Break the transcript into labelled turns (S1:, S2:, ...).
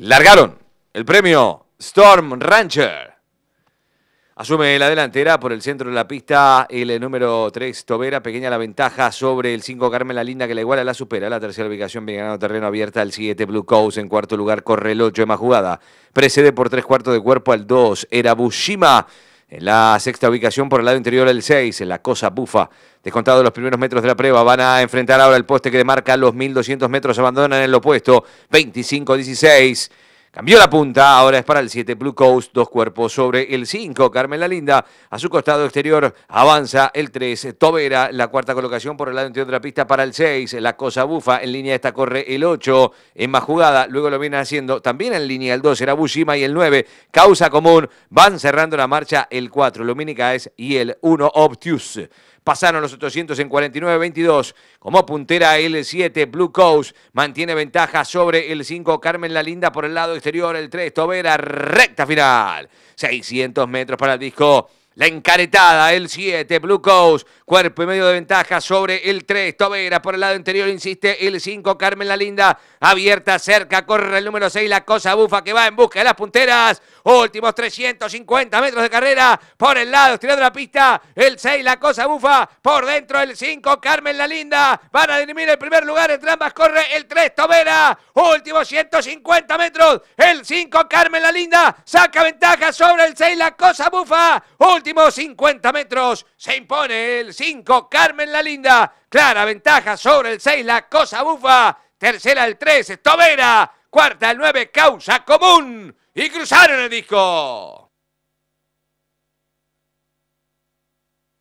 S1: Largaron el premio Storm Rancher. Asume la delantera por el centro de la pista el número 3, Tobera. Pequeña la ventaja sobre el 5, Carmen La Linda, que la iguala, la supera. La tercera ubicación viene ganando terreno abierta el 7, Blue Coast. En cuarto lugar corre el 8, más jugada. Precede por tres cuartos de cuerpo al 2, Erabushima. En la sexta ubicación por el lado interior el 6, en la Cosa Bufa. Descontado los primeros metros de la prueba, van a enfrentar ahora el poste que demarca los 1200 metros, abandonan el opuesto, 25-16. Cambió la punta, ahora es para el 7 Blue Coast, dos cuerpos sobre el 5. Carmen Linda, a su costado exterior, avanza el 3. Tobera, la cuarta colocación por el lado interior de la pista para el 6. La Cosa Bufa, en línea esta corre el 8. En más jugada, luego lo viene haciendo también en línea el 2, era Bushima y el 9. Causa común, van cerrando la marcha el 4. Lumínica es y el 1 Obtius, pasaron los 800 en 49-22. Como puntera el 7, Blue Coast mantiene ventaja sobre el 5, Carmen Lalinda por el lado exterior, el 3, Tobera, recta final. 600 metros para el disco. La encaretada, el 7, Blue Coast, cuerpo y medio de ventaja sobre el 3, Tobera por el lado interior, insiste el 5, Carmen La Linda, abierta cerca, corre el número 6, la cosa bufa que va en busca de las punteras. Últimos 350 metros de carrera por el lado, estirando la pista. El 6, la cosa bufa. Por dentro el 5, Carmen la linda. Van a dirimir el primer lugar. Entre ambas corre el 3, Tobera. Últimos 150 metros. El 5, Carmen la linda. Saca ventaja sobre el 6, la cosa bufa. Últimos 50 metros. Se impone el 5, Carmen la linda. Clara ventaja sobre el 6, la cosa bufa. Tercera el 3, Tobera. Cuarta, el nueve causa común. Y cruzaron el disco.